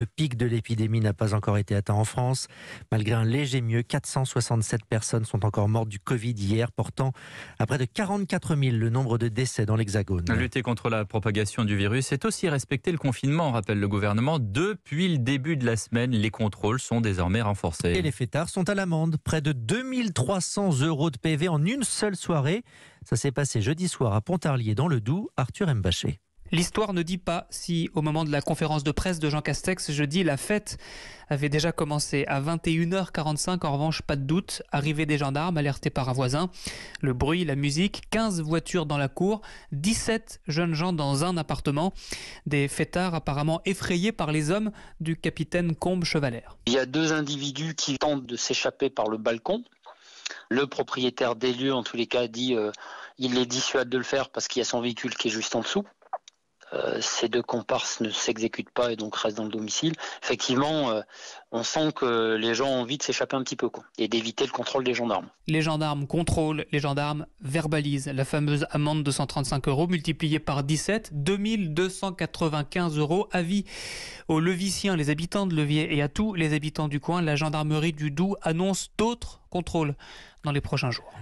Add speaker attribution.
Speaker 1: Le pic de l'épidémie n'a pas encore été atteint en France. Malgré un léger mieux, 467 personnes sont encore mortes du Covid hier, portant à près de 44 000 le nombre de décès dans l'Hexagone.
Speaker 2: Lutter contre la propagation du virus, c'est aussi respecter le confinement, rappelle le gouvernement. Depuis le début de la semaine, les contrôles sont désormais renforcés.
Speaker 1: Et les fêtards sont à l'amende. Près de 2300 euros de PV en une seule soirée. Ça s'est passé jeudi soir à Pontarlier, dans le Doubs. Arthur Mbaché.
Speaker 3: L'histoire ne dit pas si, au moment de la conférence de presse de Jean Castex jeudi, la fête avait déjà commencé. À 21h45, en revanche, pas de doute, arrivée des gendarmes alertés par un voisin. Le bruit, la musique, 15 voitures dans la cour, 17 jeunes gens dans un appartement. Des fêtards apparemment effrayés par les hommes du capitaine Combe Chevalère.
Speaker 4: Il y a deux individus qui tentent de s'échapper par le balcon. Le propriétaire des lieux, en tous les cas, dit euh, il les dissuade de le faire parce qu'il y a son véhicule qui est juste en dessous. Euh, ces deux comparses ne s'exécutent pas et donc restent dans le domicile, effectivement, euh, on sent que les gens ont envie de s'échapper un petit peu et d'éviter le contrôle des gendarmes.
Speaker 3: Les gendarmes contrôlent, les gendarmes verbalisent. La fameuse amende de 135 euros multipliée par 17, 2295 euros. Avis aux Leviciens, les habitants de Levier et à tous les habitants du coin, la gendarmerie du Doubs annonce d'autres contrôles dans les prochains jours.